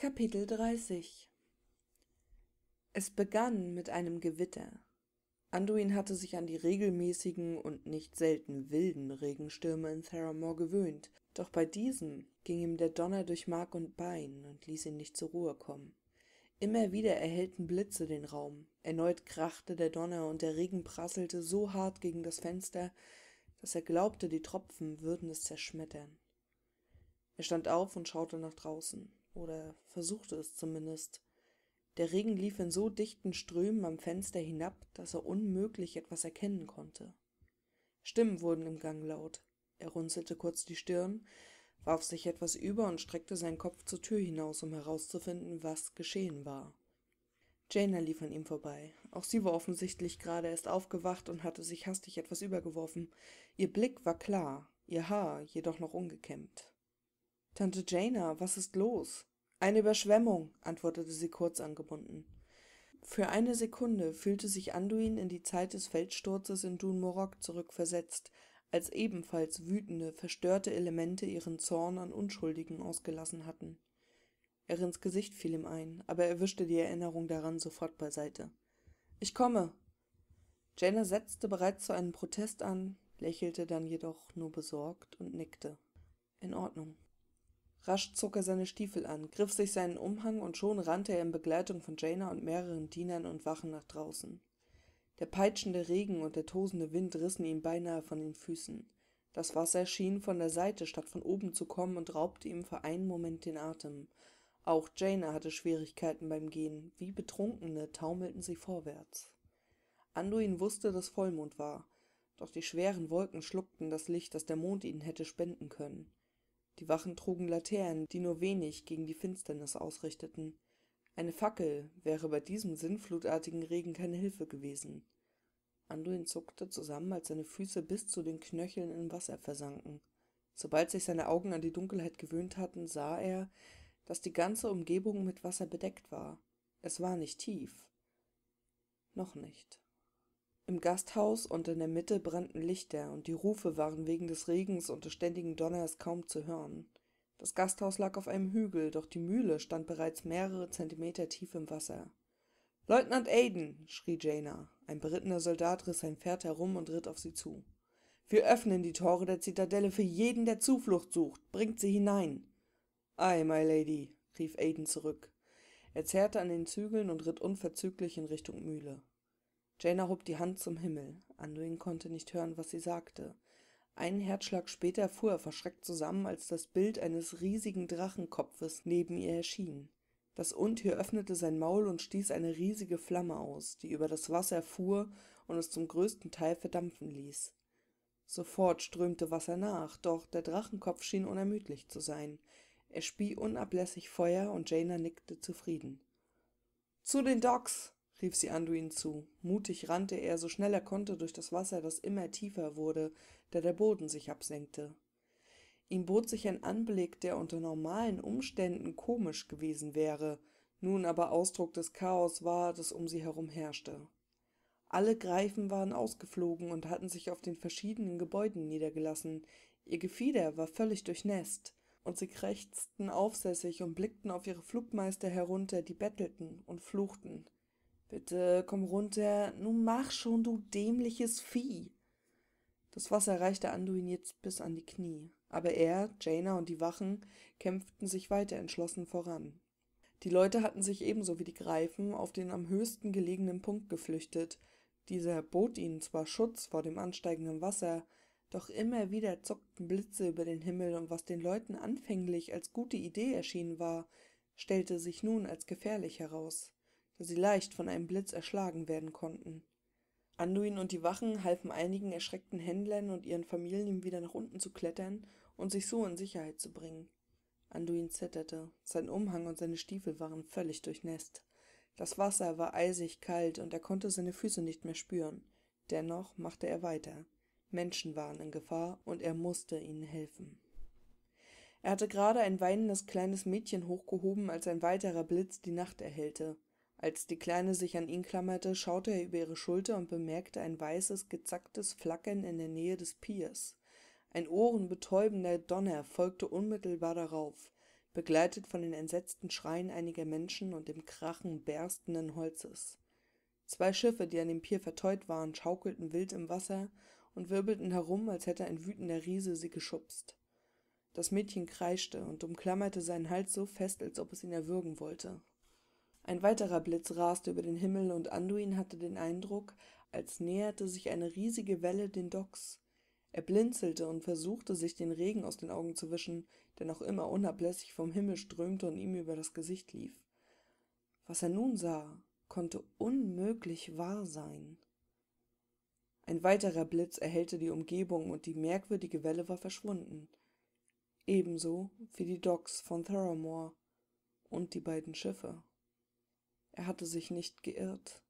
Kapitel 30 Es begann mit einem Gewitter. Anduin hatte sich an die regelmäßigen und nicht selten wilden Regenstürme in Theramore gewöhnt, doch bei diesem ging ihm der Donner durch Mark und Bein und ließ ihn nicht zur Ruhe kommen. Immer wieder erhellten Blitze den Raum, erneut krachte der Donner und der Regen prasselte so hart gegen das Fenster, dass er glaubte, die Tropfen würden es zerschmettern. Er stand auf und schaute nach draußen oder versuchte es zumindest. Der Regen lief in so dichten Strömen am Fenster hinab, dass er unmöglich etwas erkennen konnte. Stimmen wurden im Gang laut. Er runzelte kurz die Stirn, warf sich etwas über und streckte seinen Kopf zur Tür hinaus, um herauszufinden, was geschehen war. Jana lief an ihm vorbei. Auch sie war offensichtlich gerade erst aufgewacht und hatte sich hastig etwas übergeworfen. Ihr Blick war klar, ihr Haar jedoch noch ungekämmt. Tante Jana, was ist los? Eine Überschwemmung, antwortete sie kurz angebunden. Für eine Sekunde fühlte sich Anduin in die Zeit des Feldsturzes in Dun Dunmorok zurückversetzt, als ebenfalls wütende, verstörte Elemente ihren Zorn an Unschuldigen ausgelassen hatten. Erins Gesicht fiel ihm ein, aber er wischte die Erinnerung daran sofort beiseite. Ich komme. Jana setzte bereits zu einem Protest an, lächelte dann jedoch nur besorgt und nickte. In Ordnung. Rasch zog er seine Stiefel an, griff sich seinen Umhang, und schon rannte er in Begleitung von Jaina und mehreren Dienern und Wachen nach draußen. Der peitschende Regen und der tosende Wind rissen ihn beinahe von den Füßen. Das Wasser schien von der Seite statt von oben zu kommen und raubte ihm für einen Moment den Atem. Auch Jaina hatte Schwierigkeiten beim Gehen, wie Betrunkene taumelten sie vorwärts. Anduin wusste, dass Vollmond war, doch die schweren Wolken schluckten das Licht, das der Mond ihnen hätte spenden können die Wachen trugen Laternen, die nur wenig gegen die Finsternis ausrichteten. Eine Fackel wäre bei diesem sinnflutartigen Regen keine Hilfe gewesen. Anduin zuckte zusammen, als seine Füße bis zu den Knöcheln im Wasser versanken. Sobald sich seine Augen an die Dunkelheit gewöhnt hatten, sah er, dass die ganze Umgebung mit Wasser bedeckt war. Es war nicht tief. Noch nicht. Im Gasthaus und in der Mitte brannten Lichter, und die Rufe waren wegen des Regens und des ständigen Donners kaum zu hören. Das Gasthaus lag auf einem Hügel, doch die Mühle stand bereits mehrere Zentimeter tief im Wasser. Leutnant Aiden, schrie Jaina. Ein berittener Soldat riss sein Pferd herum und ritt auf sie zu. Wir öffnen die Tore der Zitadelle für jeden, der Zuflucht sucht. Bringt sie hinein. Ei, my lady, rief Aiden zurück. Er zerrte an den Zügeln und ritt unverzüglich in Richtung Mühle. Jana hob die Hand zum Himmel. Anduin konnte nicht hören, was sie sagte. Einen Herzschlag später fuhr er verschreckt zusammen, als das Bild eines riesigen Drachenkopfes neben ihr erschien. Das Untier öffnete sein Maul und stieß eine riesige Flamme aus, die über das Wasser fuhr und es zum größten Teil verdampfen ließ. Sofort strömte Wasser nach, doch der Drachenkopf schien unermüdlich zu sein. Er spie unablässig Feuer und Jaina nickte zufrieden. Zu den Docks! rief sie Anduin zu. Mutig rannte er, so schnell er konnte, durch das Wasser, das immer tiefer wurde, da der Boden sich absenkte. Ihm bot sich ein Anblick, der unter normalen Umständen komisch gewesen wäre, nun aber Ausdruck des Chaos war, das um sie herum herrschte. Alle Greifen waren ausgeflogen und hatten sich auf den verschiedenen Gebäuden niedergelassen, ihr Gefieder war völlig durchnässt, und sie krächzten aufsässig und blickten auf ihre Flugmeister herunter, die bettelten und fluchten. Bitte komm runter, nun mach schon, du dämliches Vieh. Das Wasser reichte Anduin jetzt bis an die Knie, aber er, Jaina und die Wachen kämpften sich weiter entschlossen voran. Die Leute hatten sich ebenso wie die Greifen auf den am höchsten gelegenen Punkt geflüchtet. Dieser bot ihnen zwar Schutz vor dem ansteigenden Wasser, doch immer wieder zuckten Blitze über den Himmel und was den Leuten anfänglich als gute Idee erschienen war, stellte sich nun als gefährlich heraus da sie leicht von einem Blitz erschlagen werden konnten. Anduin und die Wachen halfen einigen erschreckten Händlern und ihren Familien wieder nach unten zu klettern und sich so in Sicherheit zu bringen. Anduin zitterte, sein Umhang und seine Stiefel waren völlig durchnässt. Das Wasser war eisig kalt und er konnte seine Füße nicht mehr spüren. Dennoch machte er weiter. Menschen waren in Gefahr und er musste ihnen helfen. Er hatte gerade ein weinendes kleines Mädchen hochgehoben, als ein weiterer Blitz die Nacht erhellte als die kleine sich an ihn klammerte schaute er über ihre schulter und bemerkte ein weißes gezacktes flackern in der nähe des piers ein ohrenbetäubender donner folgte unmittelbar darauf begleitet von den entsetzten schreien einiger menschen und dem krachen berstenden holzes zwei schiffe die an dem pier verteut waren schaukelten wild im wasser und wirbelten herum als hätte ein wütender riese sie geschubst das mädchen kreischte und umklammerte seinen hals so fest als ob es ihn erwürgen wollte ein weiterer Blitz raste über den Himmel, und Anduin hatte den Eindruck, als näherte sich eine riesige Welle den Docks. Er blinzelte und versuchte, sich den Regen aus den Augen zu wischen, der noch immer unablässig vom Himmel strömte und ihm über das Gesicht lief. Was er nun sah, konnte unmöglich wahr sein. Ein weiterer Blitz erhellte die Umgebung und die merkwürdige Welle war verschwunden. Ebenso wie die Docks von Thoramore und die beiden Schiffe er hatte sich nicht geirrt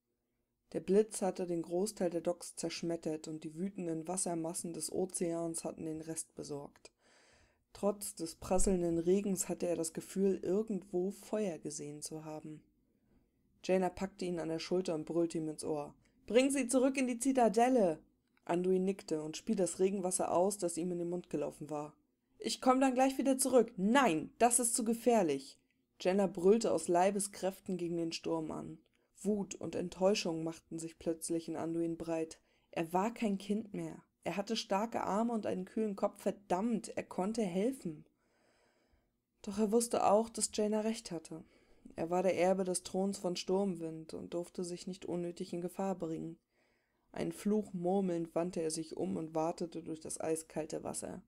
der blitz hatte den großteil der docks zerschmettert und die wütenden wassermassen des ozeans hatten den rest besorgt trotz des prasselnden regens hatte er das gefühl irgendwo feuer gesehen zu haben janer packte ihn an der schulter und brüllte ihm ins ohr bring sie zurück in die zitadelle anduin nickte und spie das regenwasser aus das ihm in den mund gelaufen war ich komme dann gleich wieder zurück nein das ist zu gefährlich Jenna brüllte aus Leibeskräften gegen den Sturm an. Wut und Enttäuschung machten sich plötzlich in Anduin breit. Er war kein Kind mehr. Er hatte starke Arme und einen kühlen Kopf. Verdammt, er konnte helfen. Doch er wusste auch, dass Jaina recht hatte. Er war der Erbe des Throns von Sturmwind und durfte sich nicht unnötig in Gefahr bringen. Einen Fluch murmelnd wandte er sich um und wartete durch das eiskalte Wasser.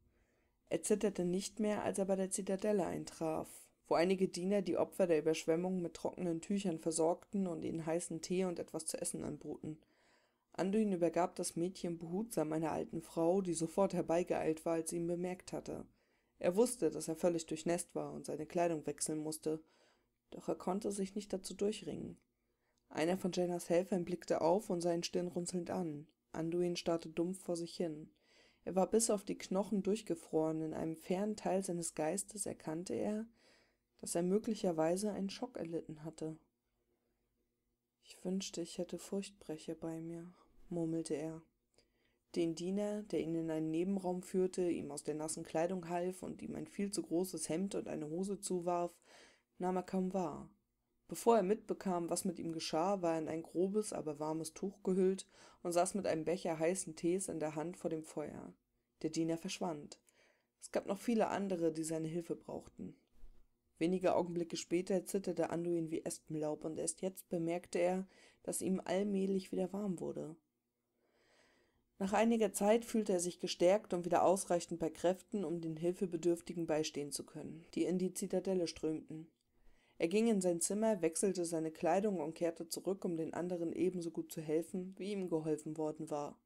Er zitterte nicht mehr, als er bei der Zitadelle eintraf wo einige Diener die Opfer der Überschwemmung mit trockenen Tüchern versorgten und ihnen heißen Tee und etwas zu essen anboten. Anduin übergab das Mädchen behutsam einer alten Frau, die sofort herbeigeeilt war, als sie ihn bemerkt hatte. Er wusste, dass er völlig durchnässt war und seine Kleidung wechseln musste, doch er konnte sich nicht dazu durchringen. Einer von Janas Helfern blickte auf und sah ihn stirnrunzelnd an. Anduin starrte dumpf vor sich hin. Er war bis auf die Knochen durchgefroren, in einem fernen Teil seines Geistes erkannte er, dass er möglicherweise einen Schock erlitten hatte. Ich wünschte, ich hätte Furchtbrecher bei mir, murmelte er. Den Diener, der ihn in einen Nebenraum führte, ihm aus der nassen Kleidung half und ihm ein viel zu großes Hemd und eine Hose zuwarf, nahm er kaum wahr. Bevor er mitbekam, was mit ihm geschah, war er in ein grobes, aber warmes Tuch gehüllt und saß mit einem Becher heißen Tees in der Hand vor dem Feuer. Der Diener verschwand. Es gab noch viele andere, die seine Hilfe brauchten wenige augenblicke später zitterte anduin wie espenlaub und erst jetzt bemerkte er dass ihm allmählich wieder warm wurde nach einiger zeit fühlte er sich gestärkt und wieder ausreichend bei kräften um den hilfebedürftigen beistehen zu können die in die zitadelle strömten er ging in sein zimmer wechselte seine kleidung und kehrte zurück um den anderen ebenso gut zu helfen wie ihm geholfen worden war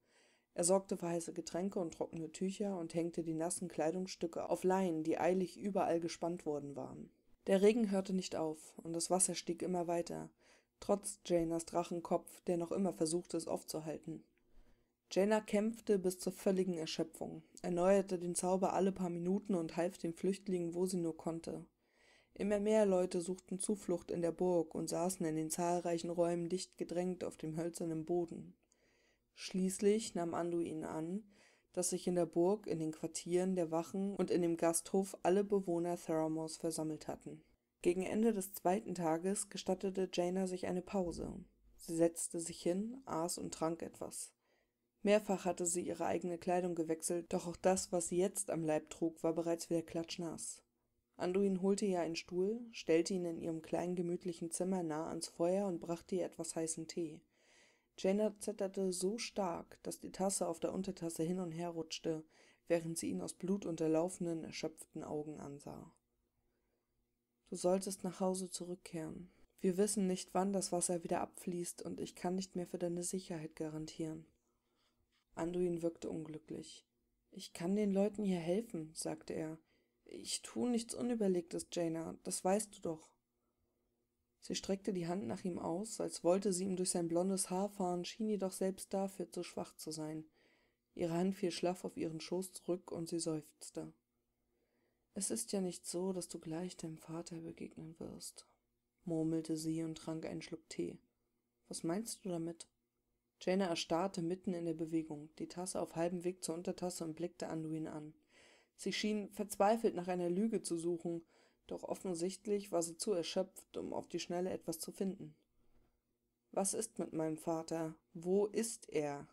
er sorgte für heiße getränke und trockene tücher und hängte die nassen kleidungsstücke auf leinen die eilig überall gespannt worden waren der regen hörte nicht auf und das wasser stieg immer weiter trotz janas drachenkopf der noch immer versuchte es aufzuhalten jana kämpfte bis zur völligen erschöpfung erneuerte den zauber alle paar minuten und half den flüchtlingen wo sie nur konnte immer mehr leute suchten zuflucht in der burg und saßen in den zahlreichen räumen dicht gedrängt auf dem hölzernen boden schließlich nahm anduin an dass sich in der Burg, in den Quartieren der Wachen und in dem Gasthof alle Bewohner Theramours versammelt hatten. Gegen Ende des zweiten Tages gestattete Jaina sich eine Pause. Sie setzte sich hin, aß und trank etwas. Mehrfach hatte sie ihre eigene Kleidung gewechselt, doch auch das, was sie jetzt am Leib trug, war bereits wieder klatschnass. Anduin holte ihr einen Stuhl, stellte ihn in ihrem kleinen gemütlichen Zimmer nah ans Feuer und brachte ihr etwas heißen Tee. Janet zitterte so stark, dass die Tasse auf der Untertasse hin und her rutschte, während sie ihn aus blutunterlaufenen, erschöpften Augen ansah. Du solltest nach Hause zurückkehren. Wir wissen nicht, wann das Wasser wieder abfließt, und ich kann nicht mehr für deine Sicherheit garantieren. Anduin wirkte unglücklich. Ich kann den Leuten hier helfen, sagte er. Ich tue nichts Unüberlegtes, Jaina, das weißt du doch. Sie streckte die Hand nach ihm aus, als wollte sie ihm durch sein blondes Haar fahren, schien jedoch selbst dafür zu schwach zu sein. Ihre Hand fiel schlaff auf ihren Schoß zurück und sie seufzte. Es ist ja nicht so, dass du gleich deinem Vater begegnen wirst, murmelte sie und trank einen Schluck Tee. Was meinst du damit? Jane erstarrte mitten in der Bewegung, die Tasse auf halbem Weg zur Untertasse und blickte Anduin an. Sie schien verzweifelt nach einer Lüge zu suchen, doch offensichtlich war sie zu erschöpft, um auf die Schnelle etwas zu finden. Was ist mit meinem Vater? Wo ist er?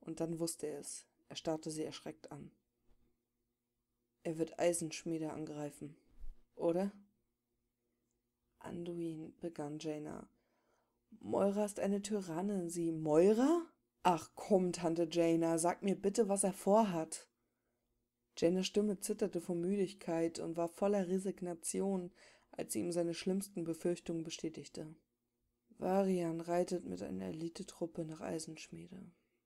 Und dann wusste er es. Er starrte sie erschreckt an. Er wird Eisenschmiede angreifen, oder? Anduin, begann Jaina. Moira ist eine Tyrannin, sie. Moira? Ach komm, Tante Jaina, sag mir bitte, was er vorhat. Janes Stimme zitterte vor Müdigkeit und war voller Resignation, als sie ihm seine schlimmsten Befürchtungen bestätigte. Varian reitet mit einer Elitetruppe nach Eisenschmiede.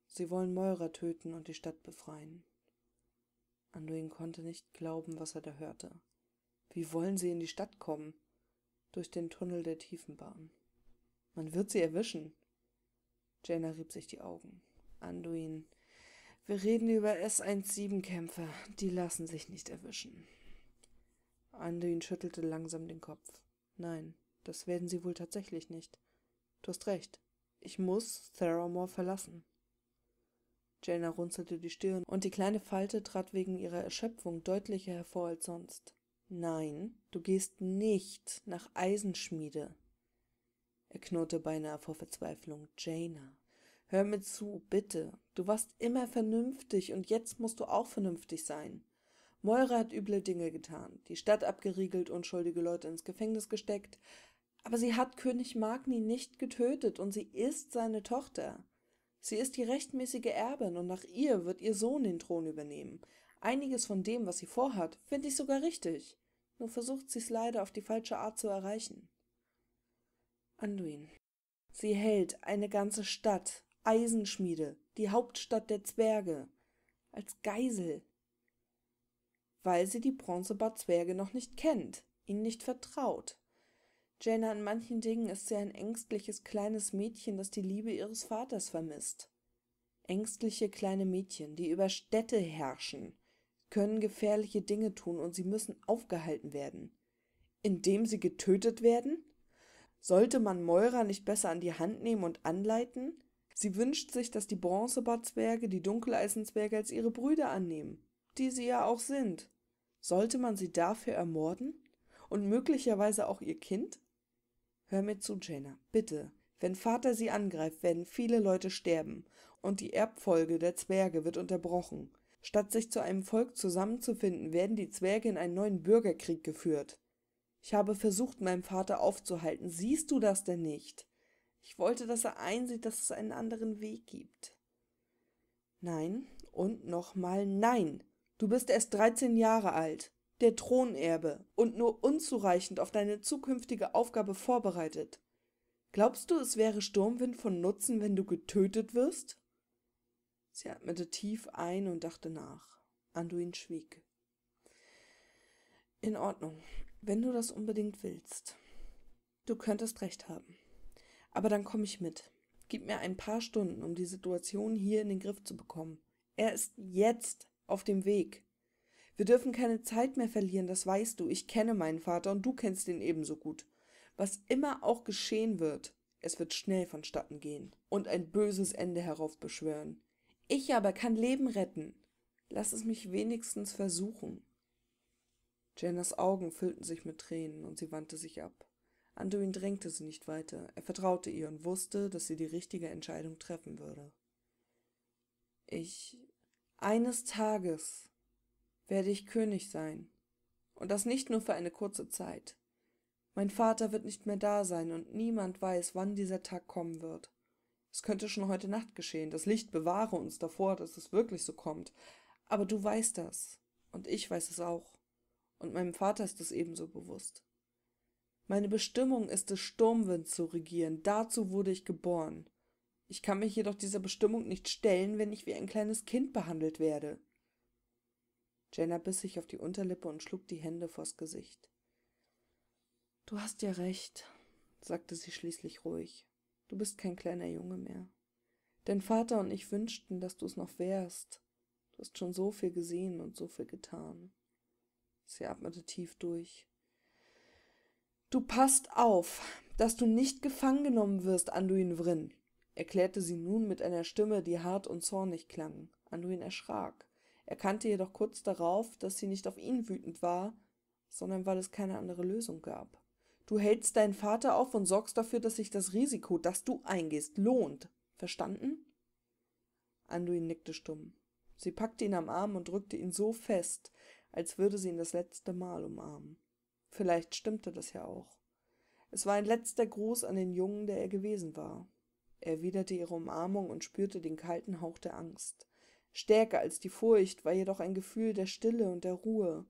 Sie wollen Meurer töten und die Stadt befreien. Anduin konnte nicht glauben, was er da hörte. Wie wollen sie in die Stadt kommen? Durch den Tunnel der Tiefenbahn. Man wird sie erwischen. Jaina rieb sich die Augen. Anduin, wir reden über S17-Kämpfer. Die lassen sich nicht erwischen. Anduin schüttelte langsam den Kopf. Nein, das werden sie wohl tatsächlich nicht. Du hast recht. Ich muss Theramore verlassen. Jaina runzelte die Stirn, und die kleine Falte trat wegen ihrer Erschöpfung deutlicher hervor als sonst. Nein, du gehst nicht nach Eisenschmiede. Er knurrte beinahe vor Verzweiflung. Jaina. Hör mir zu, bitte. Du warst immer vernünftig und jetzt musst du auch vernünftig sein. Meurer hat üble Dinge getan, die Stadt abgeriegelt, unschuldige Leute ins Gefängnis gesteckt, aber sie hat König Magni nicht getötet und sie ist seine Tochter. Sie ist die rechtmäßige Erbin und nach ihr wird ihr Sohn den Thron übernehmen. Einiges von dem, was sie vorhat, finde ich sogar richtig. Nur versucht sie es leider auf die falsche Art zu erreichen. Anduin. Sie hält eine ganze Stadt Eisenschmiede, die Hauptstadt der Zwerge, als Geisel, weil sie die Zwerge noch nicht kennt, ihnen nicht vertraut. Jane an manchen Dingen ist sie ein ängstliches kleines Mädchen, das die Liebe ihres Vaters vermisst. Ängstliche kleine Mädchen, die über Städte herrschen, können gefährliche Dinge tun und sie müssen aufgehalten werden. Indem sie getötet werden? Sollte man Moira nicht besser an die Hand nehmen und anleiten? Sie wünscht sich, dass die Bronzebartzwerge die Dunkeleisenzwerge als ihre Brüder annehmen, die sie ja auch sind. Sollte man sie dafür ermorden? Und möglicherweise auch ihr Kind? Hör mir zu, Jaina, bitte. Wenn Vater sie angreift, werden viele Leute sterben, und die Erbfolge der Zwerge wird unterbrochen. Statt sich zu einem Volk zusammenzufinden, werden die Zwerge in einen neuen Bürgerkrieg geführt. Ich habe versucht, meinen Vater aufzuhalten. Siehst du das denn nicht? Ich wollte, dass er einsieht, dass es einen anderen Weg gibt. Nein und nochmal nein. Du bist erst 13 Jahre alt, der Thronerbe und nur unzureichend auf deine zukünftige Aufgabe vorbereitet. Glaubst du, es wäre Sturmwind von Nutzen, wenn du getötet wirst? Sie atmete tief ein und dachte nach. Anduin schwieg. In Ordnung, wenn du das unbedingt willst. Du könntest recht haben. Aber dann komme ich mit. Gib mir ein paar Stunden, um die Situation hier in den Griff zu bekommen. Er ist jetzt auf dem Weg. Wir dürfen keine Zeit mehr verlieren, das weißt du. Ich kenne meinen Vater und du kennst ihn ebenso gut. Was immer auch geschehen wird, es wird schnell vonstatten gehen und ein böses Ende heraufbeschwören. Ich aber kann Leben retten. Lass es mich wenigstens versuchen. Jennas Augen füllten sich mit Tränen und sie wandte sich ab. Anduin drängte sie nicht weiter, er vertraute ihr und wusste, dass sie die richtige Entscheidung treffen würde. Ich. Eines Tages werde ich König sein. Und das nicht nur für eine kurze Zeit. Mein Vater wird nicht mehr da sein und niemand weiß, wann dieser Tag kommen wird. Es könnte schon heute Nacht geschehen. Das Licht bewahre uns davor, dass es wirklich so kommt. Aber du weißt das. Und ich weiß es auch. Und meinem Vater ist es ebenso bewusst. Meine Bestimmung ist es, Sturmwind zu regieren. Dazu wurde ich geboren. Ich kann mich jedoch dieser Bestimmung nicht stellen, wenn ich wie ein kleines Kind behandelt werde. Jenna biss sich auf die Unterlippe und schlug die Hände vors Gesicht. Du hast ja recht, sagte sie schließlich ruhig. Du bist kein kleiner Junge mehr. Dein Vater und ich wünschten, dass du es noch wärst. Du hast schon so viel gesehen und so viel getan. Sie atmete tief durch. Du passt auf, dass du nicht gefangen genommen wirst, Anduin Vrin, erklärte sie nun mit einer Stimme, die hart und zornig klang. Anduin erschrak. Er kannte jedoch kurz darauf, dass sie nicht auf ihn wütend war, sondern weil es keine andere Lösung gab. Du hältst deinen Vater auf und sorgst dafür, dass sich das Risiko, das du eingehst, lohnt. Verstanden? Anduin nickte stumm. Sie packte ihn am Arm und drückte ihn so fest, als würde sie ihn das letzte Mal umarmen. Vielleicht stimmte das ja auch. Es war ein letzter Gruß an den Jungen, der er gewesen war. Er erwiderte ihre Umarmung und spürte den kalten Hauch der Angst. Stärker als die Furcht war jedoch ein Gefühl der Stille und der Ruhe,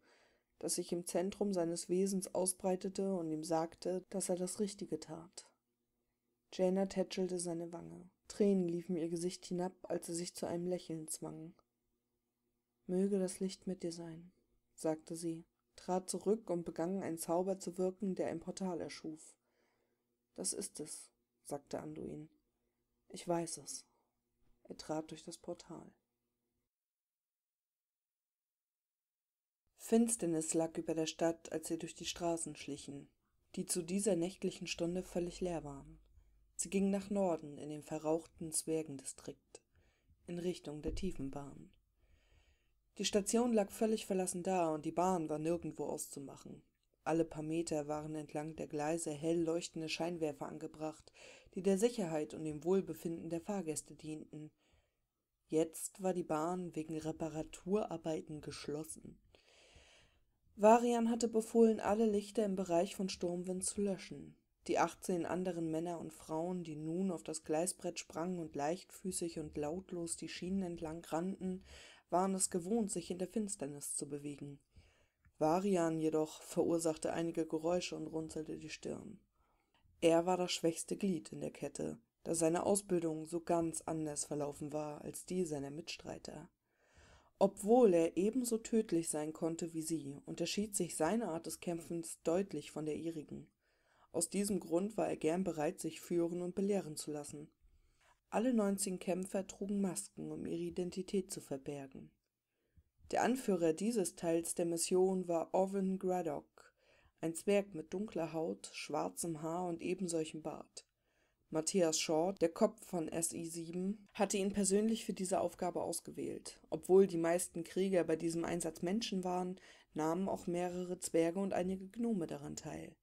das sich im Zentrum seines Wesens ausbreitete und ihm sagte, dass er das Richtige tat. Jana tätschelte seine Wange. Tränen liefen ihr Gesicht hinab, als sie sich zu einem Lächeln zwangen. Möge das Licht mit dir sein, sagte sie trat zurück und begann einen Zauber zu wirken, der ein Portal erschuf. Das ist es, sagte Anduin. Ich weiß es. Er trat durch das Portal. Finsternis lag über der Stadt, als sie durch die Straßen schlichen, die zu dieser nächtlichen Stunde völlig leer waren. Sie gingen nach Norden in den verrauchten Zwergendistrikt, in Richtung der Tiefenbahn. Die Station lag völlig verlassen da und die Bahn war nirgendwo auszumachen. Alle paar Meter waren entlang der Gleise hell leuchtende Scheinwerfer angebracht, die der Sicherheit und dem Wohlbefinden der Fahrgäste dienten. Jetzt war die Bahn wegen Reparaturarbeiten geschlossen. Varian hatte befohlen, alle Lichter im Bereich von Sturmwind zu löschen. Die achtzehn anderen Männer und Frauen, die nun auf das Gleisbrett sprangen und leichtfüßig und lautlos die Schienen entlang rannten, waren es gewohnt, sich in der Finsternis zu bewegen. Varian jedoch verursachte einige Geräusche und runzelte die Stirn. Er war das schwächste Glied in der Kette, da seine Ausbildung so ganz anders verlaufen war als die seiner Mitstreiter. Obwohl er ebenso tödlich sein konnte wie sie, unterschied sich seine Art des Kämpfens deutlich von der ihrigen. Aus diesem Grund war er gern bereit, sich führen und belehren zu lassen. Alle 19 Kämpfer trugen Masken, um ihre Identität zu verbergen. Der Anführer dieses Teils der Mission war Owen Graddock, ein Zwerg mit dunkler Haut, schwarzem Haar und ebensolchem Bart. Matthias Shaw, der Kopf von SI-7, hatte ihn persönlich für diese Aufgabe ausgewählt. Obwohl die meisten Krieger bei diesem Einsatz Menschen waren, nahmen auch mehrere Zwerge und einige Gnome daran teil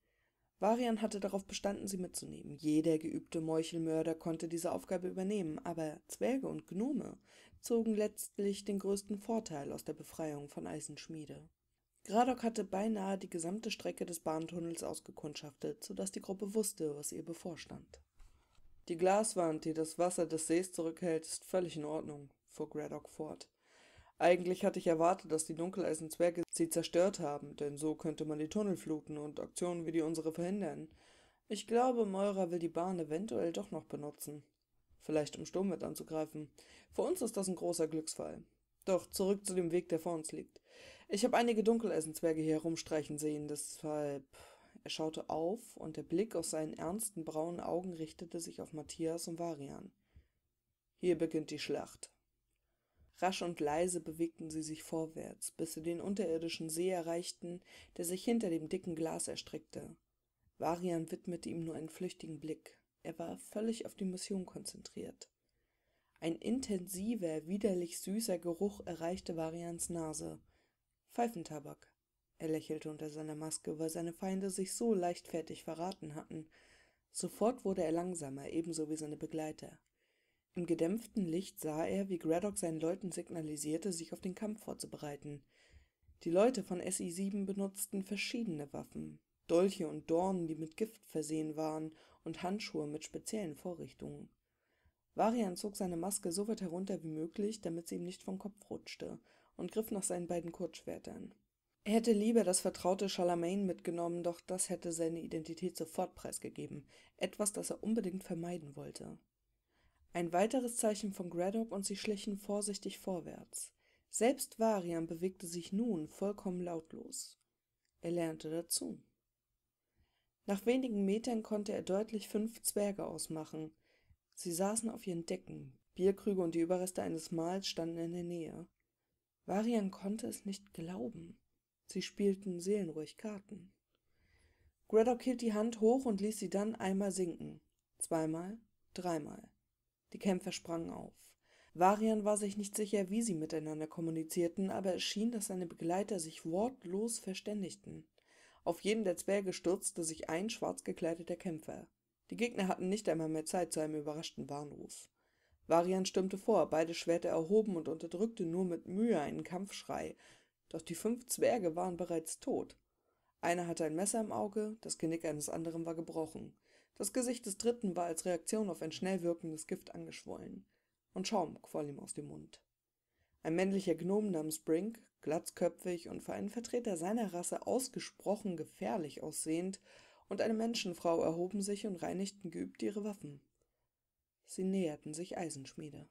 Varian hatte darauf bestanden, sie mitzunehmen. Jeder geübte Meuchelmörder konnte diese Aufgabe übernehmen, aber Zwerge und Gnome zogen letztlich den größten Vorteil aus der Befreiung von Eisenschmiede. Gradok hatte beinahe die gesamte Strecke des Bahntunnels ausgekundschaftet, so dass die Gruppe wusste, was ihr bevorstand. Die Glaswand, die das Wasser des Sees zurückhält, ist völlig in Ordnung, fuhr Gradok fort. Eigentlich hatte ich erwartet, dass die Dunkeleisenzwerge sie zerstört haben, denn so könnte man die Tunnel fluten und Aktionen wie die unsere verhindern. Ich glaube, Meurer will die Bahn eventuell doch noch benutzen. Vielleicht um Sturmwett anzugreifen. Für uns ist das ein großer Glücksfall. Doch zurück zu dem Weg, der vor uns liegt. Ich habe einige Dunkeleisenzwerge hier herumstreichen sehen, deshalb. Er schaute auf, und der Blick aus seinen ernsten braunen Augen richtete sich auf Matthias und Varian. Hier beginnt die Schlacht. Rasch und leise bewegten sie sich vorwärts, bis sie den unterirdischen See erreichten, der sich hinter dem dicken Glas erstreckte. Varian widmete ihm nur einen flüchtigen Blick. Er war völlig auf die Mission konzentriert. Ein intensiver, widerlich süßer Geruch erreichte Varians Nase. Pfeifentabak. Er lächelte unter seiner Maske, weil seine Feinde sich so leichtfertig verraten hatten. Sofort wurde er langsamer, ebenso wie seine Begleiter. Im gedämpften Licht sah er, wie Braddock seinen Leuten signalisierte, sich auf den Kampf vorzubereiten. Die Leute von SI-7 benutzten verschiedene Waffen, Dolche und Dornen, die mit Gift versehen waren, und Handschuhe mit speziellen Vorrichtungen. Varian zog seine Maske so weit herunter wie möglich, damit sie ihm nicht vom Kopf rutschte, und griff nach seinen beiden Kurzschwertern. Er hätte lieber das vertraute Charlemagne mitgenommen, doch das hätte seine Identität sofort preisgegeben, etwas, das er unbedingt vermeiden wollte. Ein weiteres Zeichen von Gradock und sie schlichen vorsichtig vorwärts. Selbst Varian bewegte sich nun vollkommen lautlos. Er lernte dazu. Nach wenigen Metern konnte er deutlich fünf Zwerge ausmachen. Sie saßen auf ihren Decken, Bierkrüge und die Überreste eines Mahls standen in der Nähe. Varian konnte es nicht glauben. Sie spielten seelenruhig Karten. Gradock hielt die Hand hoch und ließ sie dann einmal sinken. Zweimal, dreimal. Die Kämpfer sprangen auf. Varian war sich nicht sicher, wie sie miteinander kommunizierten, aber es schien, dass seine Begleiter sich wortlos verständigten. Auf jeden der Zwerge stürzte sich ein schwarz gekleideter Kämpfer. Die Gegner hatten nicht einmal mehr Zeit zu einem überraschten Warnruf. Varian stürmte vor, beide Schwerter erhoben und unterdrückte nur mit Mühe einen Kampfschrei, doch die fünf Zwerge waren bereits tot. Einer hatte ein Messer im Auge, das Genick eines anderen war gebrochen. Das Gesicht des Dritten war als Reaktion auf ein schnell wirkendes Gift angeschwollen, und Schaum quoll ihm aus dem Mund. Ein männlicher Gnom namens Brink, glatzköpfig und für einen Vertreter seiner Rasse ausgesprochen gefährlich aussehend, und eine Menschenfrau erhoben sich und reinigten geübt ihre Waffen. Sie näherten sich Eisenschmiede